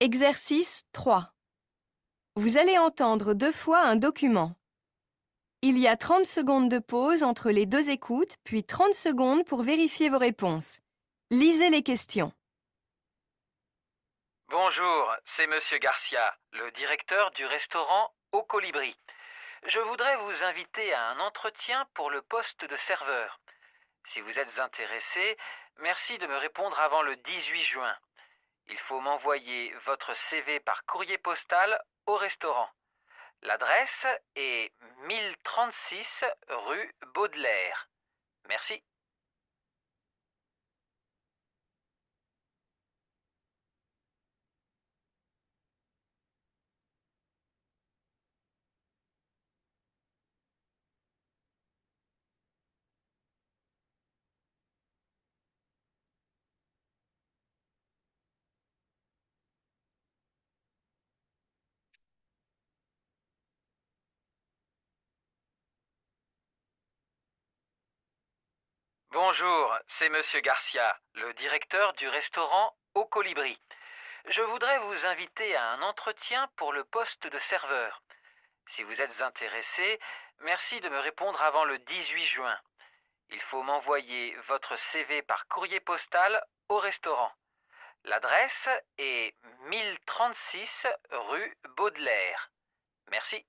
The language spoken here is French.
Exercice 3. Vous allez entendre deux fois un document. Il y a 30 secondes de pause entre les deux écoutes, puis 30 secondes pour vérifier vos réponses. Lisez les questions. Bonjour, c'est Monsieur Garcia, le directeur du restaurant Au Colibri. Je voudrais vous inviter à un entretien pour le poste de serveur. Si vous êtes intéressé, merci de me répondre avant le 18 juin. Il faut m'envoyer votre CV par courrier postal au restaurant. L'adresse est 1036 rue Baudelaire. Merci. Bonjour, c'est Monsieur Garcia, le directeur du restaurant Au Colibri. Je voudrais vous inviter à un entretien pour le poste de serveur. Si vous êtes intéressé, merci de me répondre avant le 18 juin. Il faut m'envoyer votre CV par courrier postal au restaurant. L'adresse est 1036 rue Baudelaire. Merci.